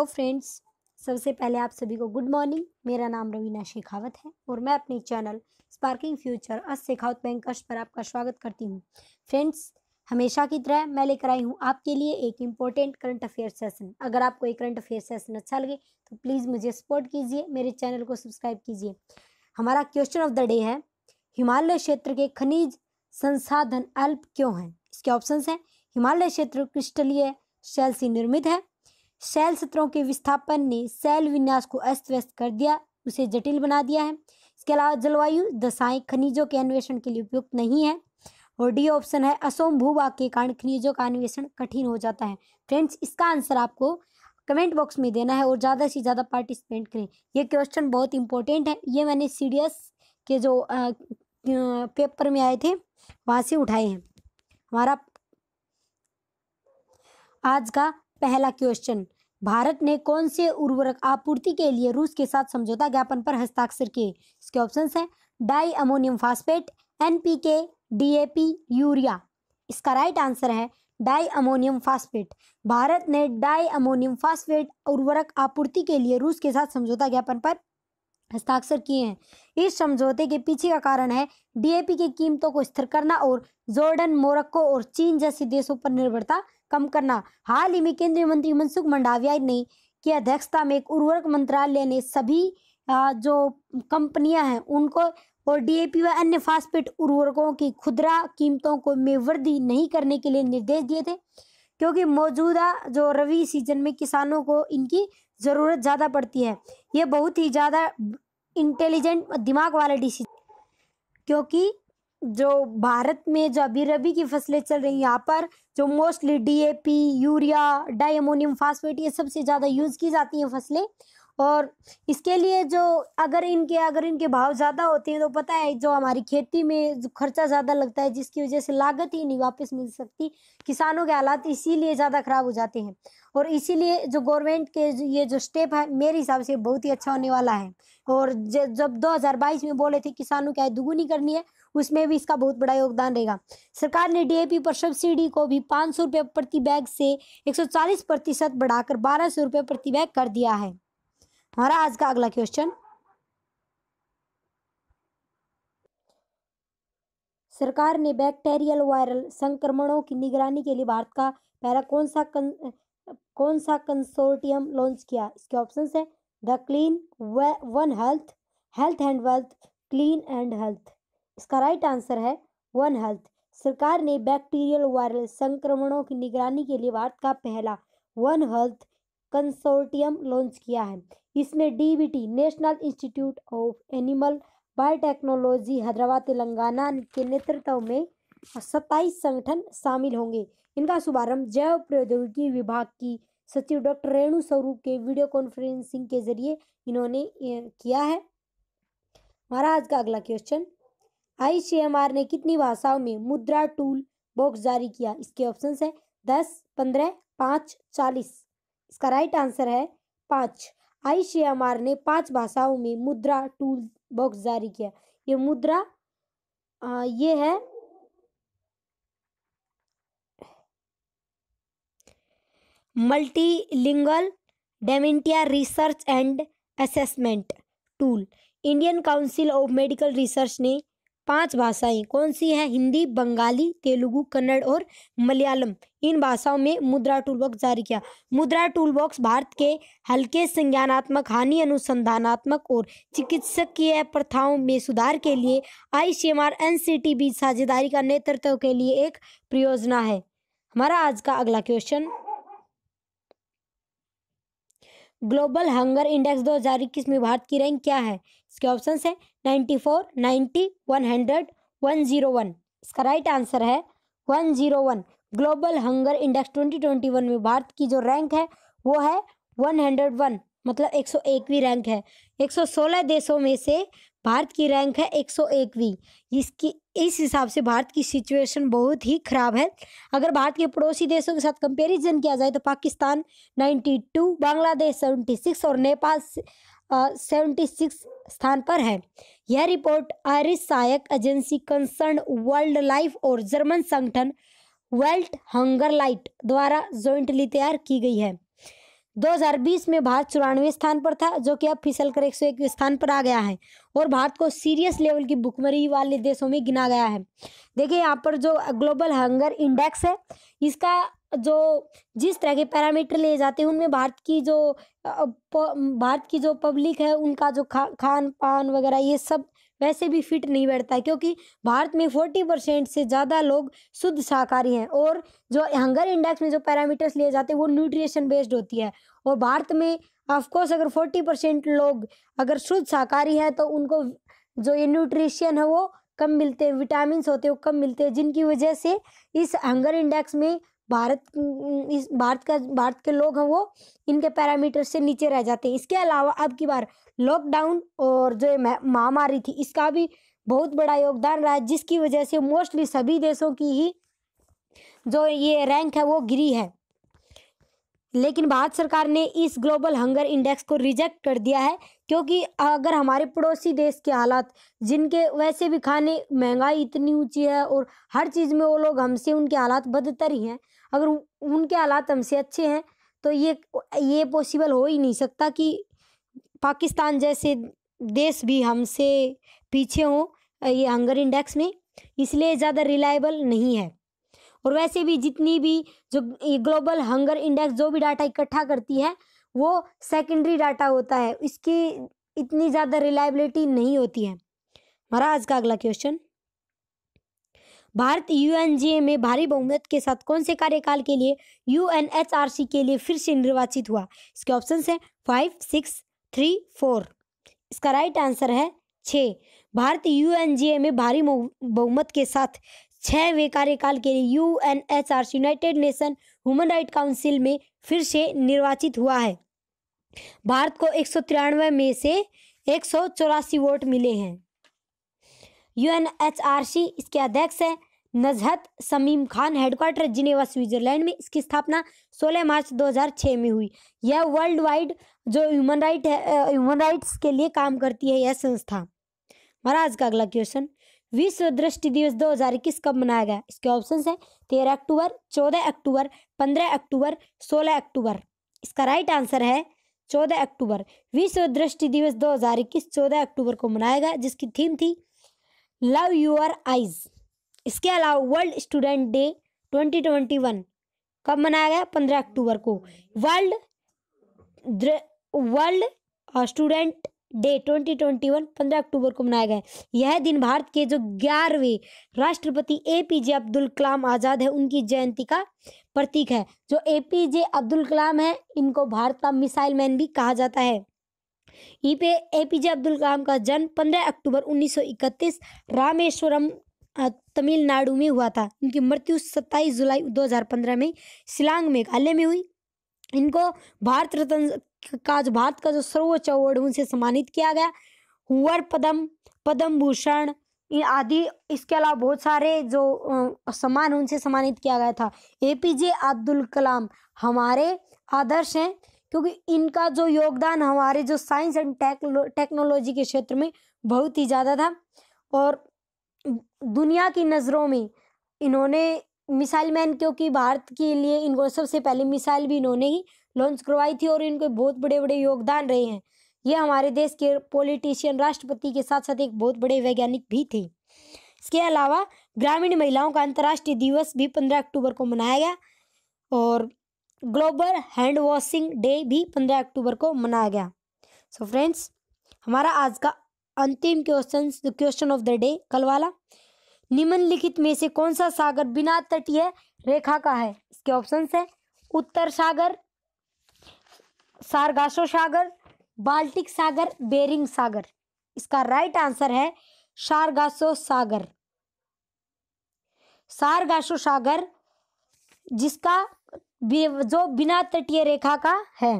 hello friends सबसे पहले आप सभी को गुड मॉर्निंग मेरा नाम रवीना शेखावत है और मैं अपने चैनल स्पार्किंग फ्यूचर अस शेखावत बैंकर्स पर आपका स्वागत करती हूँ फ्रेंड्स हमेशा की तरह मैं लेकर आई हूँ आपके लिए एक इम्पोर्टेंट करंट अफेयर सेशन अगर आपको एक करंट अफेयर सेशन अच्छा लगे तो प्लीज़ मुझे सपोर्ट कीजिए मेरे चैनल को सब्सक्राइब कीजिए हमारा क्वेश्चन ऑफ द डे है हिमालय क्षेत्र के खनिज संसाधन अल्प क्यों हैं इसके ऑप्शन हैं हिमालय क्षेत्र क्रिस्टलीय शैल से निर्मित है शैल सत्रों के विस्थापन ने शैल विन्यास को अस्त व्यस्त कर दिया उसे जटिल बना दिया है इसके अलावा जलवायु दशाएं खनिजों के अन्वेषण के लिए उपयुक्त नहीं है और डी ऑप्शन है असोम भूभाग के कारण खनिजों का अन्वेषण कठिन हो जाता है फ्रेंड्स इसका आंसर आपको कमेंट बॉक्स में देना है और ज़्यादा से ज़्यादा पार्टिसिपेंट करें यह क्वेश्चन बहुत इंपॉर्टेंट है ये मैंने सी के जो आ, पेपर में आए थे वहाँ से उठाए हैं हमारा आज का पहला क्वेश्चन भारत ने कौन से उर्वरक आपूर्ति के लिए रूस के साथ समझौता ज्ञापन पर हस्ताक्षर किए इसके ऑप्शन है di ammonium phosphate NPK DAP urea इसका राइट आंसर है डाई अमोनियम फास्फेट भारत ने डाई अमोनियम फास्फेट उर्वरक आपूर्ति के लिए रूस के साथ समझौता ज्ञापन पर हस्ताक्षर किए हैं इस समझौते के पीछे का कारण है डीएपी की कीमतों को स्थिर करना और जॉर्डन मोरक्को और चीन जैसे देशों पर निर्भरता कम करना हाल ही में केंद्रीय मंत्री मनसुख मंडाविया ने की अध्यक्षता में एक उर्वरक मंत्रालय ने सभी जो कंपनियां हैं उनको और डीएपी व अन्य फास्फेट उर्वरकों की खुदरा कीमतों को में वृद्धि नहीं करने के लिए निर्देश दिए थे क्योंकि मौजूदा जो रवि सीजन में किसानों को इनकी ज़रूरत ज़्यादा पड़ती है ये बहुत ही ज़्यादा इंटेलिजेंट दिमाग वाला डिसीजन क्योंकि जो भारत में जो अभी रबी की फसलें चल रही हैं यहाँ पर जो mostly DAP urea diammonium phosphate ये सबसे ज़्यादा यूज़ की जाती हैं फसलें और इसके लिए जो अगर इनके अगर इनके भाव ज़्यादा होते हैं तो पता है जो हमारी खेती में जो खर्चा ज़्यादा लगता है जिसकी वजह से लागत ही नहीं वापस मिल सकती किसानों के हालात इसीलिए ज़्यादा ख़राब हो जाते हैं और इसीलिए जो गवर्नमेंट के ये जो स्टेप है मेरे हिसाब से बहुत ही अच्छा होने वाला है और जब 2022 में बोले थे किसानों की आय दुगुनी करनी है उसमें भी इसका बहुत बड़ा योगदान रहेगा सरकार ने डीएपी पर सब्सिडी को भी पाँच सौ रुपये प्रति बैग से 140 प्रतिशत बढ़ाकर बारह सौ रुपये प्रति बैग कर दिया है हमारा आज का अगला क्वेश्चन सरकार ने बैक्टीरियल वायरल संक्रमणों की निगरानी के लिए भारत का पहला कौन सा कौन सा कंसोर्टियम लॉन्च किया इसके ऑप्शन है the clean one health health and wealth clean and health इसका राइट आंसर है वन हेल्थ सरकार ने बैक्टीरियल वायरल संक्रमणों की निगरानी के लिए भारत का पहला वन हेल्थ कंसोर्टियम लॉन्च किया है इसमें DBT national institute of animal biotechnology Hyderabad Telangana के नेतृत्व में सत्ताईस संगठन शामिल होंगे इनका शुभारंभ जैव प्रौद्योगिकी विभाग की सचिव डॉक्टर रेणु स्वरूप के वीडियो कॉन्फ्रेंसिंग के जरिए इन्होंने किया है हमारा आज का अगला क्वेश्चन आई ने कितनी भाषाओं में मुद्रा टूल बॉक्स जारी किया इसके ऑप्शन है दस पंद्रह पाँच चालीस इसका राइट आंसर है पाँच आई ने पांच भाषाओं में मुद्रा टूल बॉक्स जारी किया ये मुद्रा आ, ये है multilingual dementia research and assessment tool Indian council of medical research ने पांच भाषाएं कौन सी हैं हिंदी बंगाली तेलुगु कन्नड़ और मलयालम इन भाषाओं में मुद्रा टूल बॉक्स जारी किया मुद्रा टूल बॉक्स भारत के हल्के संज्ञानात्मक हानि अनुसंधानात्मक और चिकित्सकीय प्रथाओं में सुधार के लिए I C M R N C T B साझेदारी का नेतृत्व के लिए एक परियोजना है हमारा आज का अगला क्वेश्चन ग्लोबल हंगर इंडेक्स दो हज़ार इक्कीस में भारत की रैंक क्या है इसके ऑप्शन है ninety four ninety one hundred one zero one इसका राइट आंसर है one zero one global hunger index twenty twenty one में भारत की जो रैंक है वो है वन हंड्रेड वन मतलब एक सौ एकवीं रैंक है एक सौ सोलह देशों में से भारत की रैंक है एक सौ एकवीं इसकी इस हिसाब से भारत की सिचुएशन बहुत ही ख़राब है अगर भारत के पड़ोसी देशों के साथ कंपैरिजन किया जाए तो पाकिस्तान 92, बांग्लादेश 76 और नेपाल सेवेंटी सिक्स स्थान पर है यह रिपोर्ट आयरिश सहायक एजेंसी कंसर्न वर्ल्ड लाइफ और जर्मन संगठन वेल्ट हंगर लाइट द्वारा ज्वाइंटली तैयार की गई है 2020 में भारत चौरानवे स्थान पर था जो कि अब फिसल कर 101 स्थान पर आ गया है और भारत को सीरियस लेवल की भुखमरी वाले देशों में गिना गया है देखिए यहाँ पर जो ग्लोबल हंगर इंडेक्स है इसका जो जिस तरह के पैरामीटर लिए जाते हैं उनमें भारत की जो भारत की जो पब्लिक है उनका जो खा खान पान वगैरह ये सब वैसे भी फिट नहीं बैठता क्योंकि भारत में फोर्टी परसेंट से ज़्यादा लोग शुद्ध शाकाहारी हैं और जो हंगर इंडेक्स में जो पैरामीटर्स लिए जाते हैं वो न्यूट्रिशन बेस्ड होती है और भारत में ऑफकोर्स अगर फोर्टी परसेंट लोग अगर शुद्ध शाकाहारी हैं तो उनको जो ये न्यूट्रिशन है वो कम मिलते हैं विटामिन होते हैं वो कम मिलते हैं जिनकी वजह से इस हंगर इंडेक्स में भारत इस भारत का भारत के लोग हैं वो इनके पैरामीटर से नीचे रह जाते हैं इसके अलावा अब की बार लॉकडाउन और जो महामारी थी इसका भी बहुत बड़ा योगदान रहा है जिसकी वजह से मोस्टली सभी देशों की ही जो ये रैंक है वो गिरी है लेकिन भारत सरकार ने इस ग्लोबल हंगर इंडेक्स को रिजेक्ट कर दिया है क्योंकि अगर हमारे पड़ोसी देश के हालात जिनके वैसे भी खाने महंगाई इतनी ऊंची है और हर चीज़ में वो लोग हमसे उनके हालात बदतर ही हैं अगर उनके हालात हमसे अच्छे हैं तो ये ये पॉसिबल हो ही नहीं सकता कि पाकिस्तान जैसे देश भी हमसे पीछे हों ये हंगर इंडेक्स में इसलिए ज़्यादा रिलायबल नहीं है और वैसे भी जितनी भी जो ग्लोबल हंगर इंडेक्स जो भी डाटा इकट्ठा करती है वो सेकेंडरी डाटा होता है इसकी इतनी ज़्यादा रिलायबिलिटी नहीं होती है हमारा आज का अगला क्वेश्चन भारत यू में भारी बहुमत के साथ कौन से कार्यकाल के लिए यू के लिए फिर से निर्वाचित हुआ इसके ऑप्शन है फाइव सिक्स थ्री फोर इसका राइट आंसर है छ भारत यू में भारी बहुमत के साथ छःवें कार्यकाल के लिए U United Nation human right council में फिर से निर्वाचित हुआ है भारत को एक में से एक वोट मिले हैं सी इसके अध्यक्ष है Nazhat Shameem Khan headquarter Geneva Switzerland में इसकी स्थापना 16 मार्च 2006 में हुई यह वर्ल्ड वाइड जो ह्यूमन राइट है ह्यूमन राइट्स के लिए काम करती है यह संस्था महाराज का अगला क्वेश्चन विश्व दृष्टि दिवस 2021 कब मनाया गया इसके ऑप्शन है तेरह अक्टूबर चौदह अक्टूबर पंद्रह अक्टूबर सोलह अक्टूबर इसका राइट आंसर है चौदह अक्टूबर विश्व दृष्टि दिवस 2021 चौदह अक्टूबर को मनाया गया जिसकी थीम थी लव यूर आइज इसके अलावा वर्ल्ड स्टूडेंट डे 2021 कब मनाया गया पंद्रह अक्टूबर को वर्ल्ड वर्ल्ड स्टूडेंट डे 2021 15 अक्टूबर को मनाया गया यह दिन भारत के जो ग्यारहवें राष्ट्रपति ए पी जे अब्दुल कलाम आज़ाद है उनकी जयंती का प्रतीक है जो ए पी जे अब्दुल कलाम है इनको भारत का मिसाइल मैन भी कहा जाता है ई पे ए पी जे अब्दुल कलाम का जन्म पंद्रह अक्टूबर 1931 रामेश्वरम तमिलनाडु में हुआ था उनकी मृत्यु 27 जुलाई 2015 में शिलांग मेघालय में हुई इनको भारत रत्न का जो भारत का जो सर्वोच्च अवार्ड है उनसे सम्मानित किया गया हुवर पदम पद्म भूषण आदि इसके अलावा बहुत सारे जो सम्मान उनसे सम्मानित किया गया था ए पी जे अब्दुल कलाम हमारे आदर्श हैं क्योंकि इनका जो योगदान हमारे जो साइंस एंड टेक्नोलॉजी के क्षेत्र में बहुत ही ज़्यादा था और दुनिया की नज़रों में इन्होंने मिसाइल मैन क्योंकि भारत के लिए इनको सबसे पहले मिसाइल भी इन्होंने ही लॉन्च करवाई थी और इनके बहुत बड़े बड़े योगदान रहे हैं ये हमारे देश के पॉलिटिशियन राष्ट्रपति के साथ साथ एक बहुत बड़े वैज्ञानिक भी थे इसके अलावा ग्रामीण महिलाओं का अंतर्राष्ट्रीय दिवस भी पंद्रह अक्टूबर को मनाया गया और ग्लोबल हैंड वॉशिंग डे भी पंद्रह अक्टूबर को मनाया गया सो so फ्रेंड्स हमारा आज का अंतिम question question of the day कल वाला निम्नलिखित में से कौन सा सागर बिना तटीय रेखा का है इसके ऑप्शन है उत्तर सागर सारगासो सागर बाल्टिक सागर बेरिंग सागर इसका राइट आंसर है सारगासो सागर सारगासो सागर जिसका जो बिना तटीय रेखा का है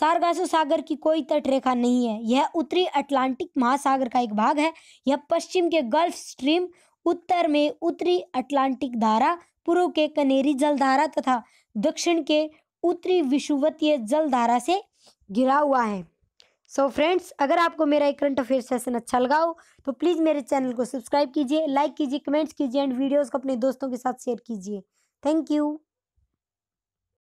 सारगासो सागर की कोई तटरेखा नहीं है यह उत्तरी अटलांटिक महासागर का एक भाग है यह पश्चिम के गल्फ स्ट्रीम उत्तर में उत्तरी अटलांटिक धारा पूर्व के कनेरी जलधारा तथा दक्षिण के उत्तरी विषुवतीय जलधारा से घिरा हुआ है सो so फ्रेंड्स अगर आपको मेरा एक करंट अफेयर सेशन अच्छा लगा हो तो प्लीज़ मेरे चैनल को सब्सक्राइब कीजिए लाइक कीजिए कमेंट्स कीजिए एंड वीडियोस को अपने दोस्तों के साथ शेयर कीजिए थैंक यू